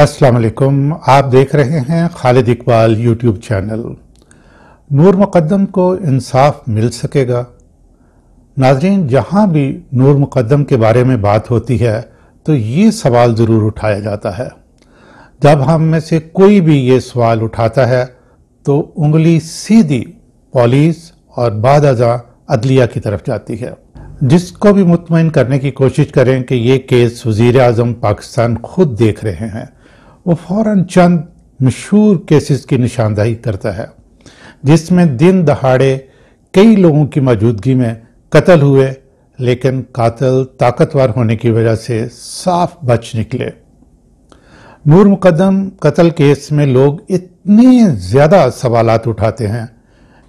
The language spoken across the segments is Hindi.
अस्सलाम वालेकुम आप देख रहे हैं खालिद इकबाल यूट्यूब चैनल नूर मुकदम को इंसाफ मिल सकेगा नाजरीन जहाँ भी नूर मुकदम के बारे में बात होती है तो ये सवाल ज़रूर उठाया जाता है जब हम में से कोई भी ये सवाल उठाता है तो उंगली सीधी पुलिस और बाद अजा अदलिया की तरफ जाती है जिसको भी मुतमिन करने की कोशिश करें कि ये केस वज़ी अजम पाकिस्तान खुद देख रहे हैं वो फौरन चंद मशहूर केसेस की निशानदही करता है जिसमें दिन दहाड़े कई लोगों की मौजूदगी में कत्ल हुए लेकिन कातल ताकतवर होने की वजह से साफ बच निकले नूर मुकदम कत्ल केस में लोग इतने ज़्यादा सवाल उठाते हैं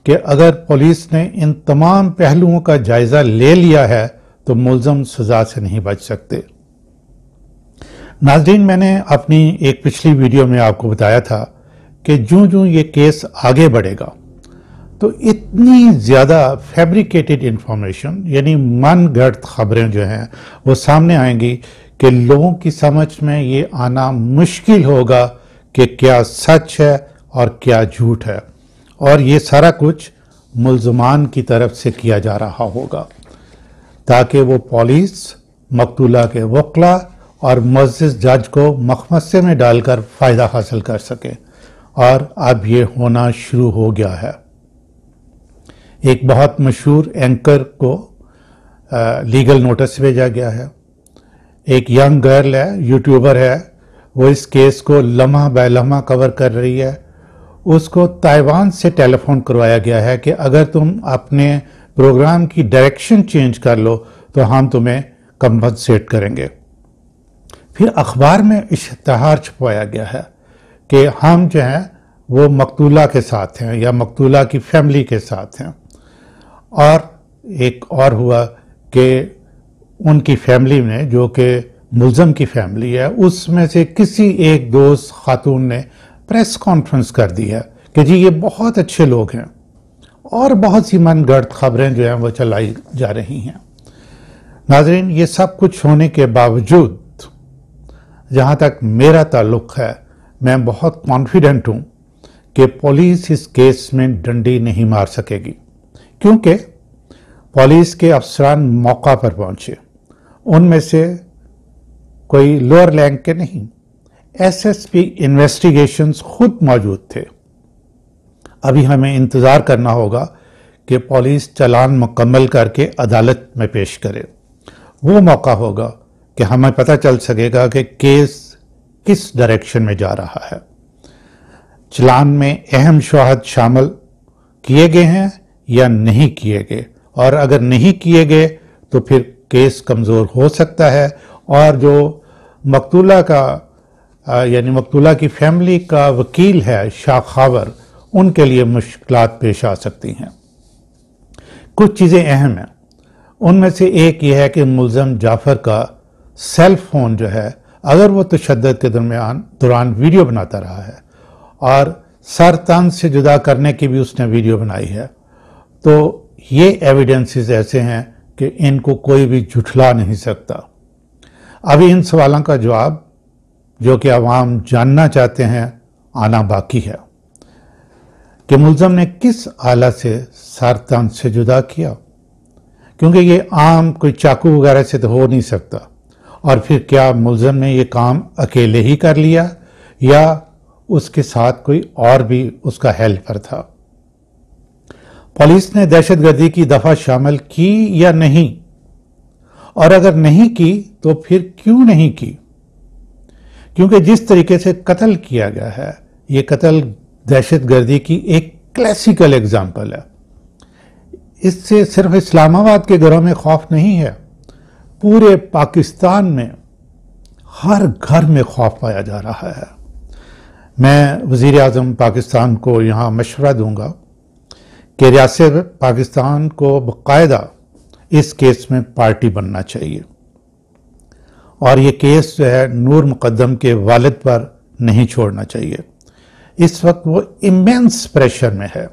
कि अगर पुलिस ने इन तमाम पहलुओं का जायज़ा ले लिया है तो मुलजम सजा से नहीं बच सकते नाजरीन मैंने अपनी एक पिछली वीडियो में आपको बताया था कि जो जो ये केस आगे बढ़ेगा तो इतनी ज़्यादा फैब्रिकेटेड इन्फॉर्मेशन यानी मन गढ़ खबरें जो हैं वो सामने आएंगी कि लोगों की समझ में ये आना मुश्किल होगा कि क्या सच है और क्या झूठ है और ये सारा कुछ मुलजमान की तरफ से किया जा रहा होगा ताकि वो पुलिस मकतूला के वकला और मस्जिद जज को मखमसे में डालकर फ़ायदा हासिल कर सके और अब ये होना शुरू हो गया है एक बहुत मशहूर एंकर को आ, लीगल नोटिस भेजा गया है एक यंग गर्ल है यूट्यूबर है वो इस केस को लम्हा बाय लम्हा कवर कर रही है उसको ताइवान से टेलीफोन करवाया गया है कि अगर तुम अपने प्रोग्राम की डायरेक्शन चेंज कर लो तो हम तुम्हें कंपनसेट करेंगे फिर अखबार में इश्तहार छपवाया गया है कि हम जो हैं वो मकतूला के साथ हैं या मकतूला की फैमिली के साथ हैं और एक और हुआ कि उनकी फैमिली में जो कि मुलजम की फैमिली है उसमें से किसी एक दोस्त खातून ने प्रेस कॉन्फ्रेंस कर दी है कि जी ये बहुत अच्छे लोग हैं और बहुत सी मन गर्द खबरें जो हैं वो चलाई जा रही हैं नाजरीन ये सब कुछ होने के बावजूद जहाँ तक मेरा ताल्लुक़ है मैं बहुत कॉन्फिडेंट हूँ कि पुलिस इस केस में डंडी नहीं मार सकेगी क्योंकि पुलिस के अफसरान मौका पर पहुंचे उनमें से कोई लोअर रैंक के नहीं एसएसपी इन्वेस्टिगेशंस खुद मौजूद थे अभी हमें इंतज़ार करना होगा कि पुलिस चलान मुकम्मल करके अदालत में पेश करे वो मौका होगा कि हमें पता चल सकेगा कि केस किस डायरेक्शन में जा रहा है चलान में अहम शहद शामिल किए गए हैं या नहीं किए गए और अगर नहीं किए गए तो फिर केस कमज़ोर हो सकता है और जो मकतूला का यानी मकतूला की फैमिली का वकील है शाह खावर उनके लिए मुश्किल पेश आ सकती हैं कुछ चीज़ें अहम हैं उनमें से एक यह है कि मुलज़म जाफ़र का सेल फ़ोन जो है अगर वो तशद के दरमियान दौरान वीडियो बनाता रहा है और सर तन से जुदा करने की भी उसने वीडियो बनाई है तो ये एविडेंसेस ऐसे हैं कि इनको कोई भी झुठला नहीं सकता अभी इन सवालों का जवाब जो कि आवाम जानना चाहते हैं आना बाकी है कि मुलजम ने किस आला से तन से जुदा किया क्योंकि ये आम कोई चाकू वगैरह से तो हो नहीं सकता और फिर क्या मुलजम ने यह काम अकेले ही कर लिया या उसके साथ कोई और भी उसका हेल्पर था पुलिस ने दहशतगर्दी की दफा शामिल की या नहीं और अगर नहीं की तो फिर क्यों नहीं की क्योंकि जिस तरीके से कत्ल किया गया है ये कत्ल दहशतगर्दी की एक क्लासिकल एग्जाम्पल है इससे सिर्फ इस्लामाबाद के घरों में खौफ नहीं है पूरे पाकिस्तान में हर घर में खौफ पाया जा रहा है मैं वज़ी अजम पाकिस्तान को यहाँ मशवरा दूँगा कि रियासत पाकिस्तान को बाकायदा इस केस में पार्टी बनना चाहिए और ये केस जो है नूर मुकदम के वालद पर नहीं छोड़ना चाहिए इस वक्त वो इमेंस प्रेशर में है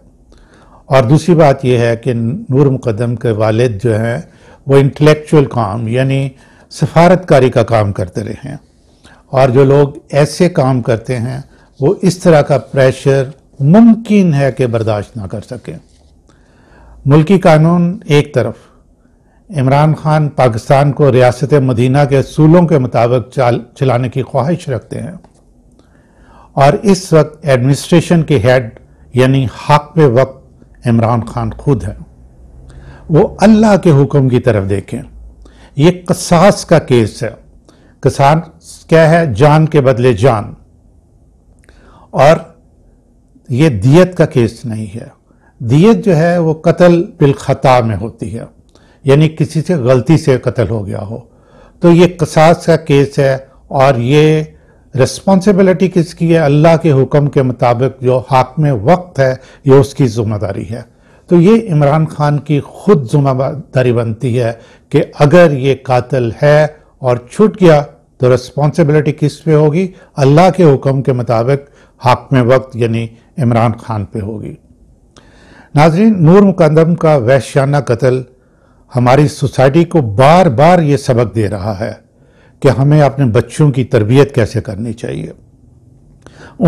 और दूसरी बात यह है कि नूर मुकदम के वालद जो हैं वो इंटेलेक्चुअल काम यानी सफारतकारी का काम करते रहे हैं और जो लोग ऐसे काम करते हैं वो इस तरह का प्रेशर मुमकिन है कि बर्दाश्त ना कर सकें मुल्की कानून एक तरफ इमरान खान पाकिस्तान को रियासत मदीना के असूलों के मुताबिक चलाने की ख्वाहिश रखते हैं और इस वक्त एडमिनिस्ट्रेशन के हेड यानी हक पे वक्त इमरान खान खुद हैं वो अल्लाह के हुक्म की तरफ देखें ये कसास का केस है कसास क्या है जान के बदले जान और ये दियत का केस नहीं है दियत जो है वो कत्ल बिलखता में होती है यानी किसी से गलती से कत्ल हो गया हो तो ये कसास का केस है और ये रिस्पॉन्सिबिलिटी किसकी है अल्लाह के हुक्म के मुताबिक जो हाक में वक्त है ये उसकी जिम्मेदारी है तो ये इमरान खान की खुद जुम्मेदारी बनती है कि अगर ये कातिल है और छूट गया तो रिस्पॉन्सिबिलिटी किस पे होगी अल्लाह के हुक्म के मुताबिक हक में वक्त यानी इमरान खान पे होगी नाजरीन नूर मुकदम का वैश्याना कत्ल हमारी सोसाइटी को बार बार ये सबक दे रहा है कि हमें अपने बच्चों की तरबियत कैसे करनी चाहिए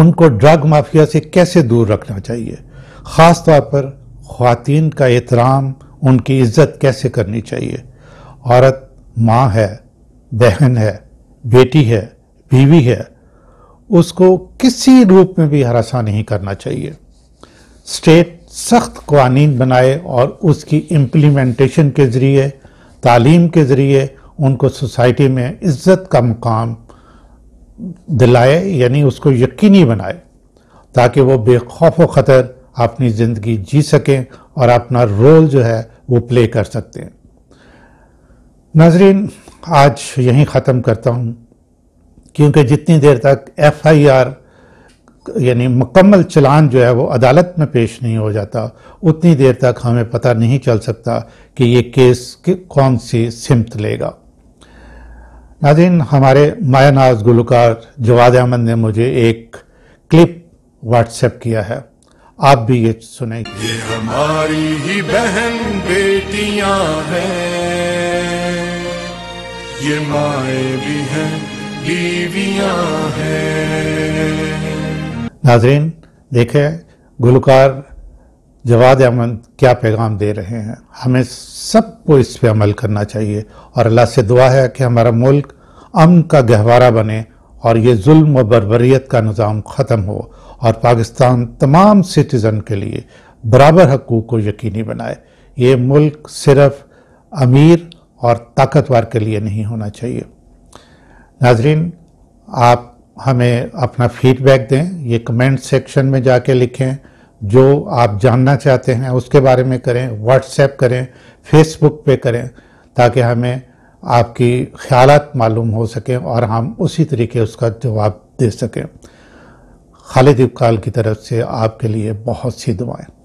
उनको ड्रग माफिया से कैसे दूर रखना चाहिए ख़ास तौर पर खातन का एहतराम उनकी इज़्ज़त कैसे करनी चाहिए औरत माँ है बहन है बेटी है बीवी है उसको किसी रूप में भी हरासा नहीं करना चाहिए स्टेट सख्त कवानीन बनाए और उसकी इम्प्लीमेंटेशन के ज़रिए तालीम के ज़रिए उनको सोसाइटी में इज़्ज़त का मुकाम दिलाए यानी उसको यकीनी बनाए ताकि वो बेखौफ व ख़तर अपनी ज़िंदगी जी सकें और अपना रोल जो है वो प्ले कर सकते हैं नाजरीन आज यहीं ख़त्म करता हूँ क्योंकि जितनी देर तक एफ आई आर यानी मुकम्मल चलान जो है वो अदालत में पेश नहीं हो जाता उतनी देर तक हमें पता नहीं चल सकता कि ये केस के कौन सी सिमत लेगा नाजिन हमारे माया नाज गुलकार जवाद अहमद ने मुझे एक क्लिप व्हाट्सएप किया है आप भी ये सुने ये हमारी ही बहन बेटियां हैं ये माए भी हैं बीवियां हैं नाजरीन देखे गुलकार जवाद अहमद क्या पैगाम दे रहे हैं हमें सबको इस पे अमल करना चाहिए और अल्लाह से दुआ है कि हमारा मुल्क अमन का गहवारा बने और ये जुल्म और बरबरीत का निज़ाम ख़त्म हो और पाकिस्तान तमाम सिटीज़न के लिए बराबर हकूक़ को यकीनी बनाए ये मुल्क सिर्फ अमीर और ताकतवर के लिए नहीं होना चाहिए नाजरीन आप हमें अपना फीडबैक दें ये कमेंट सेक्शन में जाके लिखें जो आप जानना चाहते हैं उसके बारे में करें व्हाट्सएप करें फेसबुक पे करें ताकि हमें आपकी ख़्यालत मालूम हो सकें और हम उसी तरीके उसका जवाब दे सकें खालिद इबकाल की तरफ से आपके लिए बहुत सी दुआएं